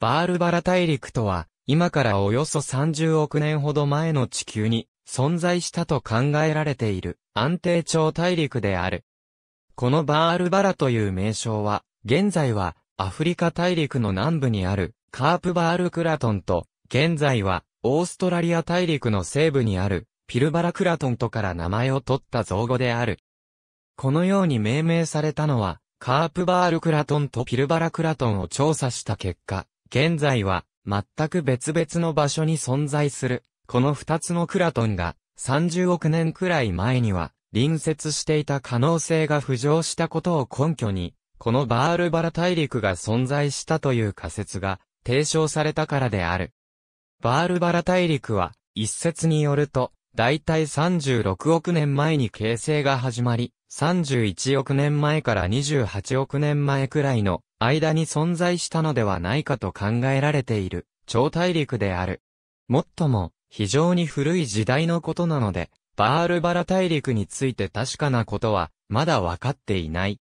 バールバラ大陸とは、今からおよそ30億年ほど前の地球に存在したと考えられている安定超大陸である。このバールバラという名称は、現在はアフリカ大陸の南部にあるカープバールクラトンと、現在はオーストラリア大陸の西部にあるピルバラクラトンとから名前を取った造語である。このように命名されたのは、カープバールクラトンとピルバラクラトンを調査した結果、現在は、全く別々の場所に存在する、この二つのクラトンが、30億年くらい前には、隣接していた可能性が浮上したことを根拠に、このバールバラ大陸が存在したという仮説が提唱されたからである。バールバラ大陸は、一説によると、だいたい36億年前に形成が始まり、31億年前から28億年前くらいの間に存在したのではないかと考えられている超大陸である。もっとも、非常に古い時代のことなので、バールバラ大陸について確かなことは、まだわかっていない。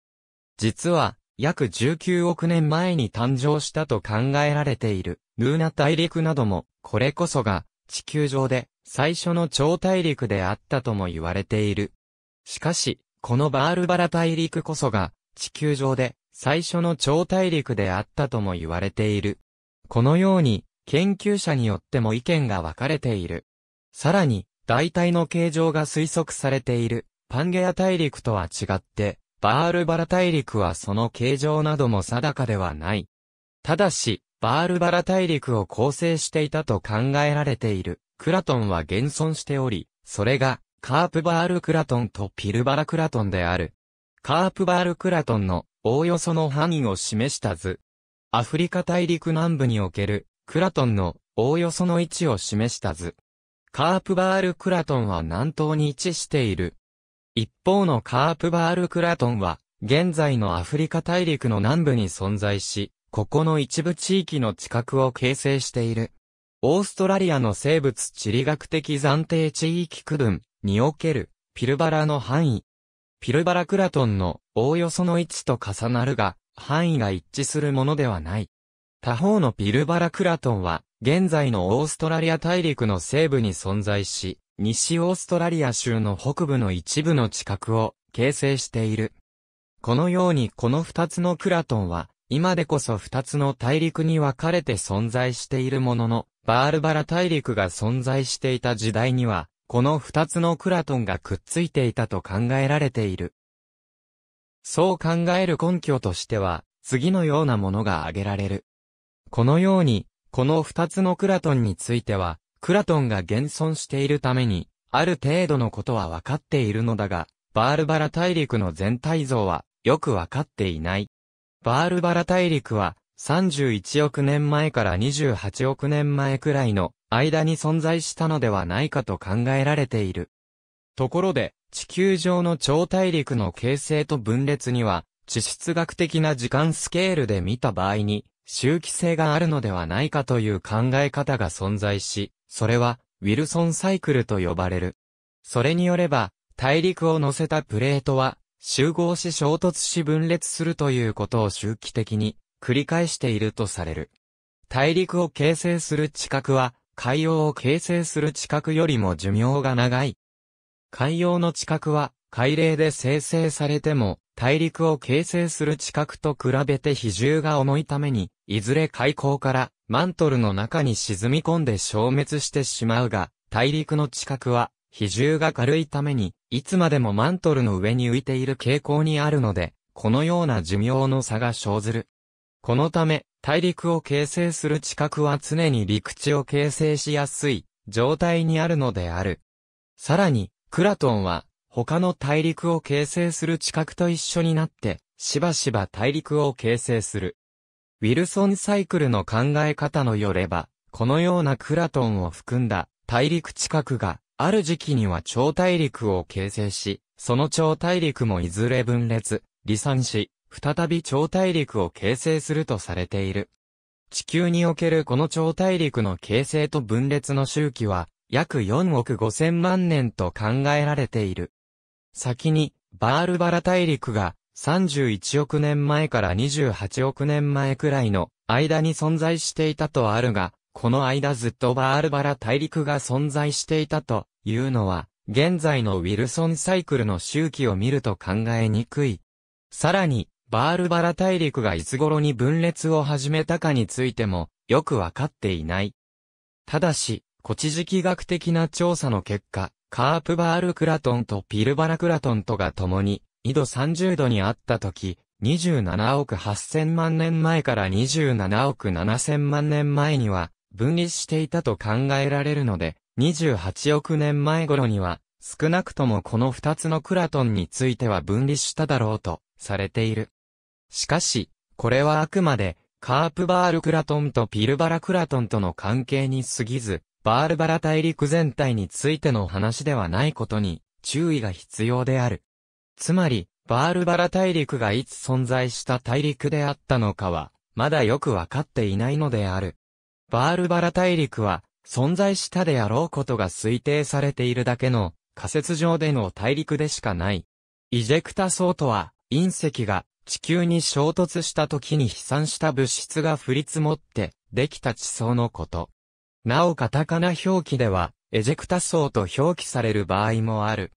実は、約19億年前に誕生したと考えられている、ルーナ大陸なども、これこそが、地球上で、最初の超大陸であったとも言われている。しかし、このバールバラ大陸こそが、地球上で、最初の超大陸であったとも言われている。このように、研究者によっても意見が分かれている。さらに、大体の形状が推測されている、パンゲア大陸とは違って、バールバラ大陸はその形状なども定かではない。ただし、バールバラ大陸を構成していたと考えられている、クラトンは現存しており、それが、カープバールクラトンとピルバラクラトンである。カープバールクラトンのおおよその範囲を示した図。アフリカ大陸南部における、クラトンの、おおよその位置を示した図。カープバールクラトンは南東に位置している。一方のカープバールクラトンは、現在のアフリカ大陸の南部に存在し、ここの一部地域の地殻を形成している。オーストラリアの生物地理学的暫定地域区分におけるピルバラの範囲ピルバラクラトンのおおよその位置と重なるが、範囲が一致するものではない。他方のピルバラクラトンは、現在のオーストラリア大陸の西部に存在し、西オーストラリア州の北部の一部の地殻を形成している。このようにこの二つのクラトンは、今でこそ二つの大陸に分かれて存在しているものの、バールバラ大陸が存在していた時代には、この二つのクラトンがくっついていたと考えられている。そう考える根拠としては、次のようなものが挙げられる。このように、この二つのクラトンについては、クラトンが現存しているために、ある程度のことは分かっているのだが、バールバラ大陸の全体像は、よく分かっていない。バールバラ大陸は、31億年前から28億年前くらいの間に存在したのではないかと考えられている。ところで、地球上の超大陸の形成と分裂には、地質学的な時間スケールで見た場合に、周期性があるのではないかという考え方が存在し、それは、ウィルソンサイクルと呼ばれる。それによれば、大陸を乗せたプレートは、集合し衝突し分裂するということを周期的に繰り返しているとされる。大陸を形成する地殻は、海洋を形成する地殻よりも寿命が長い。海洋の地殻は、海嶺で生成されても、大陸を形成する地殻と比べて比重が重いために、いずれ海溝からマントルの中に沈み込んで消滅してしまうが、大陸の地殻は比重が軽いために、いつまでもマントルの上に浮いている傾向にあるので、このような寿命の差が生ずる。このため、大陸を形成する地殻は常に陸地を形成しやすい状態にあるのである。さらに、クラトンは、他の大陸を形成する地殻と一緒になって、しばしば大陸を形成する。ウィルソンサイクルの考え方のよれば、このようなクラトンを含んだ大陸地殻が、ある時期には超大陸を形成し、その超大陸もいずれ分裂、離散し、再び超大陸を形成するとされている。地球におけるこの超大陸の形成と分裂の周期は、約4億5千万年と考えられている。先に、バールバラ大陸が31億年前から28億年前くらいの間に存在していたとあるが、この間ずっとバールバラ大陸が存在していたというのは、現在のウィルソンサイクルの周期を見ると考えにくい。さらに、バールバラ大陸がいつ頃に分裂を始めたかについても、よくわかっていない。ただし、古地磁気学的な調査の結果、カープバールクラトンとピルバラクラトンとが共に、2度30度にあった時、27億8000万年前から27億7000万年前には、分離していたと考えられるので、28億年前頃には、少なくともこの2つのクラトンについては分離しただろうと、されている。しかし、これはあくまで、カープバールクラトンとピルバラクラトンとの関係に過ぎず、バールバラ大陸全体についての話ではないことに注意が必要である。つまり、バールバラ大陸がいつ存在した大陸であったのかは、まだよくわかっていないのである。バールバラ大陸は、存在したであろうことが推定されているだけの仮説上での大陸でしかない。イジェクタ層とは、隕石が地球に衝突した時に飛散した物質が降り積もってできた地層のこと。なおカタカナ表記では、エジェクタ層と表記される場合もある。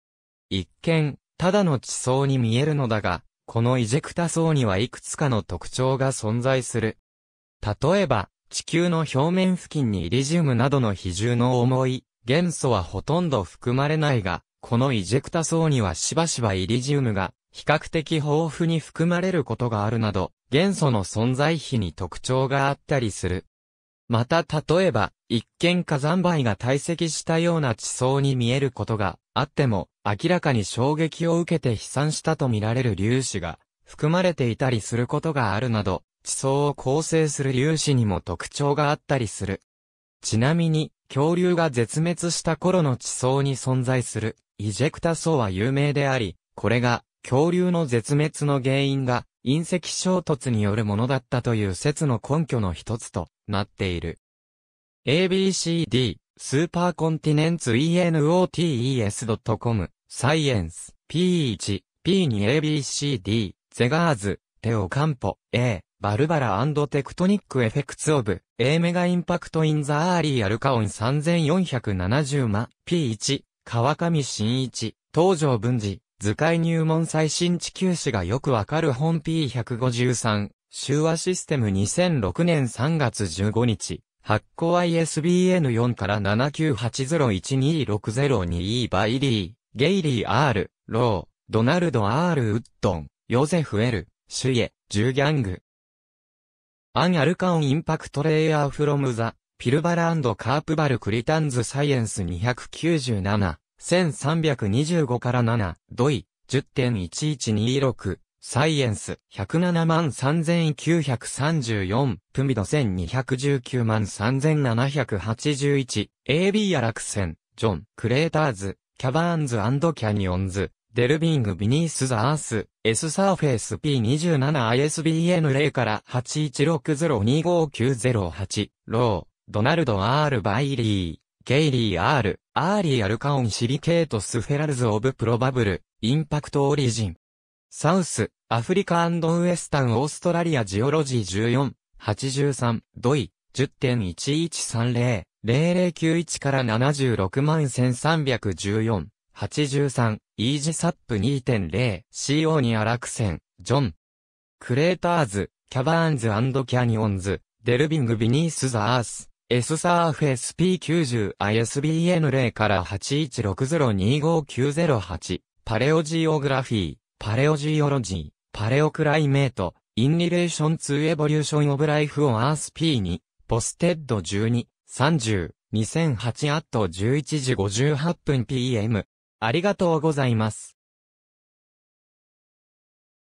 一見、ただの地層に見えるのだが、このエジェクタ層にはいくつかの特徴が存在する。例えば、地球の表面付近にイリジウムなどの比重の重い元素はほとんど含まれないが、このイジェクタ層にはしばしばイリジウムが比較的豊富に含まれることがあるなど、元素の存在比に特徴があったりする。また例えば、一見火山灰が堆積したような地層に見えることがあっても、明らかに衝撃を受けて飛散したとみられる粒子が含まれていたりすることがあるなど、地層を構成する粒子にも特徴があったりする。ちなみに、恐竜が絶滅した頃の地層に存在するイジェクタ層は有名であり、これが恐竜の絶滅の原因が隕石衝突によるものだったという説の根拠の一つとなっている。ABCD スーパーコンティネンツ enotes.com サイエンス P1 P2ABCD ゼガーズテオカンポ A バルバラテクトニックエフェクツオブ A メガインパクトインザアーリーアルカオン3470マ P1 川上真一、東条文治、図解入門最新地球史がよくわかる本 P153、周和システム2006年3月15日、発行 ISBN4 から7980126022バイリー、ゲイリー・ R、ロー、ドナルド・ R・ ウッドン、ヨゼフ・エル、シュイエ、ジュギャング。アン・アルカオン・インパクト・レイヤー・フロム・ザ・ピルバラカープバル・クリタンズ・サイエンス297、1325から7、ドイ、10.1126、サイエンス、107 3934、プミド1219万3781、AB アラクセン、ジョン、クレーターズ、キャバーンズキャニオンズ、デルビング・ビニース・ザ・アース、S サーフェイス P27ISBN0 から816025908、ロー、ドナルド・ R・ バイリー、ケイリー・ R、アーリー・アルカオン・シリケート・スフェラルズ・オブ・プロバブル、インパクト・オリジン。サウス、アフリカアンド・ウエスタン・オーストラリア・ジオロジー14、83、ドイ、10.1130、0091から76万1314、83、イージサップ2.0、CO にクセン、ジョン。クレーターズ、キャバーンズキャニオンズ、デルビング・ビニース・ザ・アース。S サーフェス P90 ISBN 0から8160259008パレオジオグラフィー、パレオジオロジー、パレオクライメート、インリレーション2エボリューションオブライフオンアース P2、ポステッド12、30、2008アット11時58分 PM。ありがとうございます。